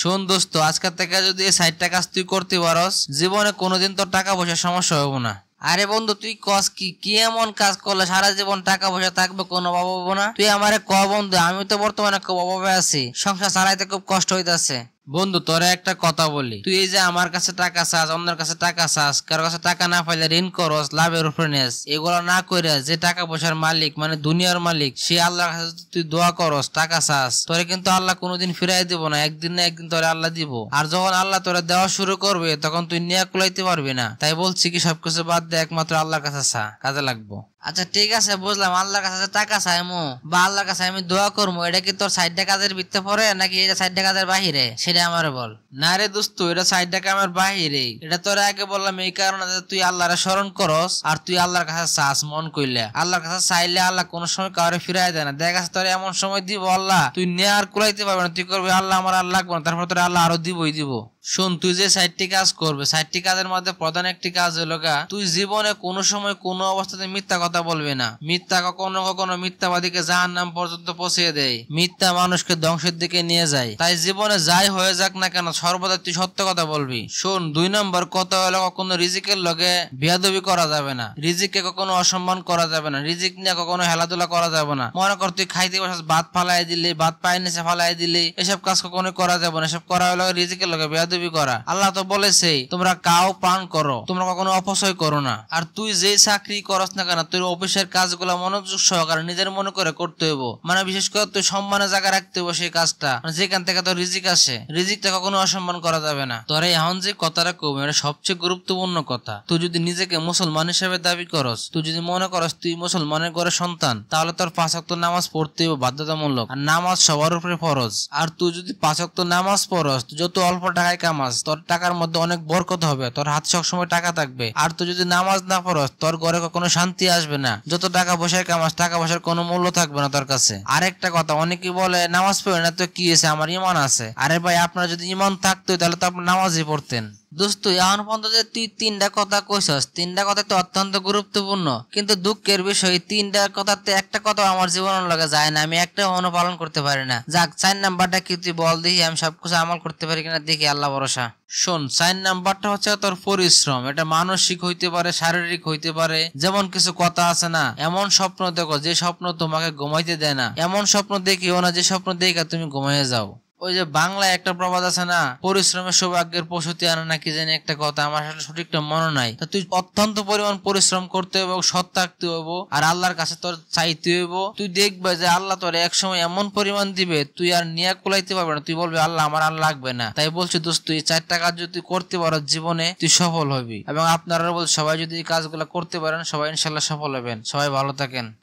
শোন দোস্ত আজকের থেকে যদি এই সাইডটা কাজ তুই করতে পারস জীবনে কোনোদিন তোর টাকা পয়সার সমস্যা হবে না আরে বন্ধু তুই কস কি কি এমন কাজ করলে সারা জীবন টাকা পয়সা থাকবে কোনো অভাব না তুই আমারে ক বন্ধু আমি তো বর্তমানে খুব অভাবে আছি সংসার চালাইতে খুব কষ্ট হইতাছে বন্ধু তোরা একটা কথা বলি তুই এই যে আমার কাছে টাকা চাস অন্যের কাছে টাকা চাস কারো কাছে টাকা না পাইলে ঋণ করস লাভের উপরে নেস এগুলো না করে যে টাকা পয়সার মালিক মানে দুনিয়ার মালিক সে আল্লাহর কাছে তুই দোয়া করস টাকা চাস তোরে কিন্তু আল্লাহ কোনোদিন ফিরাই দিব না একদিন না একদিন তোরে আল্লাহ দিব আর যখন আল্লাহ তোরা দেওয়া শুরু করবে তখন তুই নিয়ে কুলাইতে পারবি না তাই বলছি কি সবকিছু বাদ দে একমাত্র আল্লাহর কাছে চা কাজে লাগবো আচ্ছা ঠিক আছে বুঝলাম আল্লাহর কাছে টাকা চাইমু বা আল্লাহর কাছে আমি দোয়া করবো এটা কি তোর সাইডটা কাজের ভিত্তে পরে নাকি এটা সাইডটা কাজের বাহিরে সেটা আমার বল না রে দোস্ত এটা সাইডটা কামের বাহিরে এটা তোর আগে বললাম এই কারণে তুই আল্লাহরে স্মরণ করস আর তুই আল্লাহর কাছে চাস মন কইলে আল্লাহর কাছে চাইলে আল্লাহ কোনো সময় কাউরে ফিরাই দেয় না আছে তোর এমন সময় দিব আল্লাহ তুই নেয়ার কুলাইতে পারবে না তুই করবি আল্লাহ আমার আর না তারপর তোর আল্লাহ আরো দিবই দিব শোন তুই যে সাইটটি কাজ করবে সাইটটি কাজের মধ্যে প্রধান একটি কাজ হলো গা তুই জীবনে কোনো সময় কোনো অবস্থাতে মিথ্যা কথা বলবে না মিথ্যা কখনো কখনো মিথ্যাবাদীকে যাহার নাম পর্যন্ত পৌঁছে দেয় মিথ্যা মানুষকে ধ্বংসের দিকে নিয়ে যায় তাই জীবনে যাই হয়ে যাক না কেন সর্বদা তুই সত্য কথা বলবি শোন দুই নম্বর কথা হলো কখনো রিজিকের লগে বেয়াদবি করা যাবে না রিজিককে কখনো অসম্মান করা যাবে না রিজিক নিয়ে কখনো হেলাধুলা করা যাবে না মনে কর তুই খাইতে বসে ভাত ফালাই দিলি ভাত পায়ের নিচে ফালাই দিলি এসব কাজ কখনো করা যাবে না এসব করা হলো রিজিকের লগে বেয়াদ বেয়াদবি করা আল্লাহ তো বলেছে তোমরা কাও পান করো তোমরা কখনো অপচয় করো না আর তুই যে চাকরি করস না কেন তুই অফিসের কাজগুলো মনোযোগ সহকারে নিজের মনে করে করতে হইব মানে বিশেষ করে তুই সম্মানের জায়গা রাখতে হইব সেই কাজটা মানে যেখান থেকে তোর রিজিক আসে রিজিকটা কখনো অসম্মান করা যাবে না তোর এই এখন যে কথাটা কম এটা সবচেয়ে গুরুত্বপূর্ণ কথা তুই যদি নিজেকে মুসলমান হিসেবে দাবি করস তুই যদি মনে করস তুই মুসলমানের ঘরে সন্তান তাহলে তোর পাঁচাক্ত নামাজ পড়তে হইব বাধ্যতামূলক আর নামাজ সবার উপরে ফরজ আর তুই যদি পাঁচাক্ত নামাজ পড়স যত অল্প টাকায় টাকা তোর টাকার মধ্যে অনেক বরকত হবে তোর হাতে সবসময় টাকা থাকবে আর তুই যদি নামাজ না পড়স তোর ঘরে কখনো শান্তি আসবে না যত টাকা পয়সায় কামাস টাকা পয়সার কোনো মূল্য থাকবে না তোর কাছে আরেকটা কথা অনেকে বলে নামাজ পড়ে না তো কি আছে আমার ইমান আছে আরে ভাই আপনার যদি ইমান থাকতো তাহলে তো আপনি নামাজই পড়তেন দোস্ত এখন পর্যন্ত যে তুই তিনটা কথা কইছস তিনটা কথা তো অত্যন্ত গুরুত্বপূর্ণ কিন্তু দুঃখের বিষয় তিনটা কথাতে একটা কথা আমার জীবনের লগে যায় না আমি একটা অনুপালন করতে পারি না যাক চার নাম্বারটা কি তুই বল দিই আমি সবকিছু আমল করতে পারি কিনা দেখি আল্লাহ ভরসা শোন সাইন নাম্বারটা হচ্ছে তোর পরিশ্রম এটা মানসিক হইতে পারে শারীরিক হইতে পারে যেমন কিছু কথা আছে না এমন স্বপ্ন দেখো যে স্বপ্ন তোমাকে ঘুমাইতে দেয় না এমন স্বপ্ন দেখিও না যে স্বপ্ন দেখা তুমি ঘুমাইয়ে যাও ওই যে বাংলায় একটা প্রবাদ আছে না পরিশ্রমের সৌভাগ্যের প্রসূতি আনে নাকি জানি একটা কথা আমার আসলে সঠিকটা মনে নাই তা তুই অত্যন্ত পরিমাণ পরিশ্রম করতে হবে সৎ থাকতে হইব আর আল্লাহর কাছে তোর চাইতে হইব তুই দেখবে যে আল্লাহ তোর এক সময় এমন পরিমাণ দিবে তুই আর নিয়া কুলাইতে পারবে না তুই বলবি আল্লাহ আমার আর লাগবে না তাই বলছি দোস্ত তুই চারটা কাজ যদি করতে পারো জীবনে তুই সফল হবি এবং আপনারা বল সবাই যদি এই কাজগুলো করতে পারেন সবাই ইনশাল্লাহ সফল হবেন সবাই ভালো থাকেন